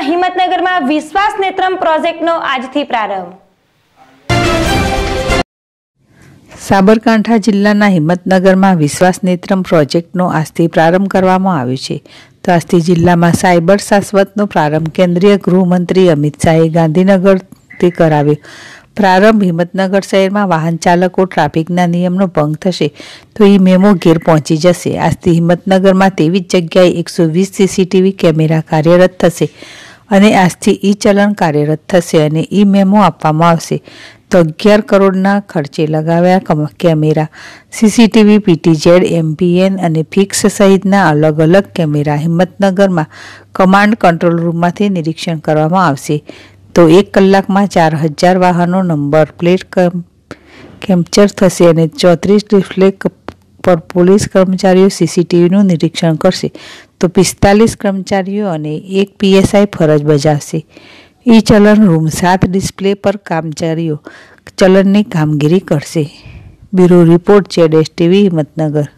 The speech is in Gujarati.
તાલુકાના હિંમતનગરમાં વિશ્વાસ નેત્રમ પ્રોજેક્ટનો આજથી પ્રારંભ સાબરકાંઠા જિલ્લાના હિંમતનગરમાં વિશ્વાસ નેત્રમ પ્રોજેક્ટનો આજથી પ્રારંભ કરવામાં આવ્યો છે તો આજથી જિલ્લામાં સાયબર શાશ્વતનો પ્રારંભ કેન્દ્રીય ગૃહમંત્રી અમિત શાહે ગાંધીનગરથી કરાવ્યો પ્રારંભ હિંમતનગર શહેરમાં વાહન ચાલકો ટ્રાફિકના નિયમનો ભંગ થશે તો એ મેમો ઘેર પહોંચી જશે આજથી હિંમતનગરમાં તેવી જ જગ્યાએ એકસો વીસ સીસીટીવી કેમેરા કાર્યરત થશે અને આજથી ઈ ચલણ કાર્યરત થશે અને ઈ મેમો આપવામાં આવશે તો અગિયાર કરોડના ખર્ચે લગાવ્યા કેમેરા સીસીટીવી પીટીઝેડ એમપીએન અને ફિક્સ સહિતના અલગ અલગ કેમેરા હિંમતનગરમાં કમાન્ડ કંટ્રોલ રૂમમાંથી નિરીક્ષણ કરવામાં આવશે તો એક કલાકમાં ચાર હજાર વાહનો નંબર પ્લેટ કેપ્ચર થશે અને ચોત્રીસ ડિસ્પ્લે પર પોલીસ કર્મચારીઓ સીસીટીવીનું નિરીક્ષણ કરશે તો પિસ્તાલીસ કર્મચારીઓ અને એક પીએસઆઈ ફરજ બજાવશે ઈ ચલણ રૂમ સાત ડિસ્પ્લે પર કર્મચારીઓ ચલણની કામગીરી કરશે બ્યુરો રિપોર્ટ છે ડેસ ટીવી હિંમતનગર